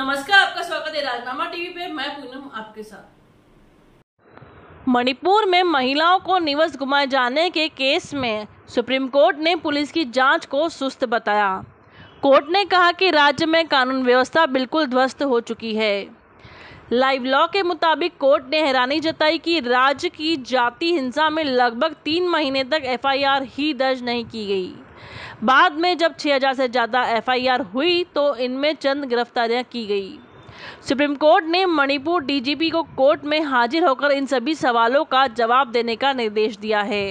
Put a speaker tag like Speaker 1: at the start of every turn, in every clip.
Speaker 1: नमस्कार आपका स्वागत है राजनामा टीवी पे मैं पूनम आपके साथ मणिपुर में महिलाओं को निवस घुमाए जाने के केस में सुप्रीम कोर्ट ने पुलिस की जांच को सुस्त बताया कोर्ट ने कहा कि राज्य में कानून व्यवस्था बिल्कुल ध्वस्त हो चुकी है लाइव लॉ के मुताबिक कोर्ट ने हैरानी जताई कि राज्य की जाति हिंसा में लगभग तीन महीने तक एफआईआर ही दर्ज नहीं की गई बाद में जब 6000 से ज़्यादा एफआईआर हुई तो इनमें चंद गिरफ्तारियां की गई सुप्रीम कोर्ट ने मणिपुर डीजीपी को कोर्ट में हाजिर होकर इन सभी सवालों का जवाब देने का निर्देश दिया है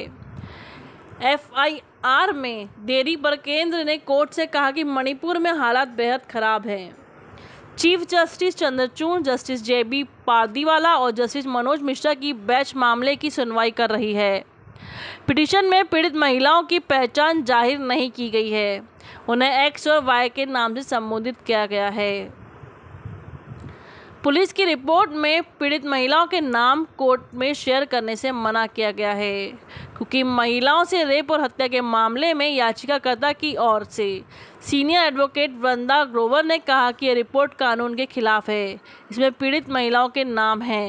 Speaker 1: एफआईआर में देरी पर केंद्र ने कोर्ट से कहा कि मणिपुर में हालात बेहद ख़राब हैं chief justice Chandrachud justice J B Pardiwala और जस्टिस मनोज मिश्रा की बेंच मामले की सुनवाई कर रही है पिटीशन में पीड़ित महिलाओं की पहचान जाहिर नहीं की गई है उन्हें एक्स और वाई के नाम से संबोधित किया गया है पुलिस की रिपोर्ट में पीड़ित महिलाओं के नाम कोर्ट में शेयर करने से मना किया गया है क्योंकि महिलाओं से रेप और हत्या के मामले में याचिकाकर्ता की ओर से सीनियर एडवोकेट वृंदा ग्रोवर ने कहा कि यह रिपोर्ट कानून के खिलाफ है इसमें पीड़ित महिलाओं के नाम हैं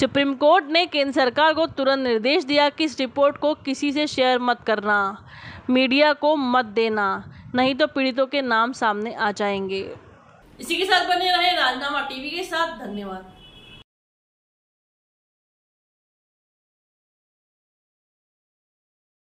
Speaker 1: सुप्रीम कोर्ट ने केंद्र सरकार को तुरंत निर्देश दिया कि इस रिपोर्ट को किसी से शेयर मत करना मीडिया को मत देना नहीं तो पीड़ितों के नाम सामने आ जाएंगे इसी के साथ बने रहे राजनामा टीवी के साथ धन्यवाद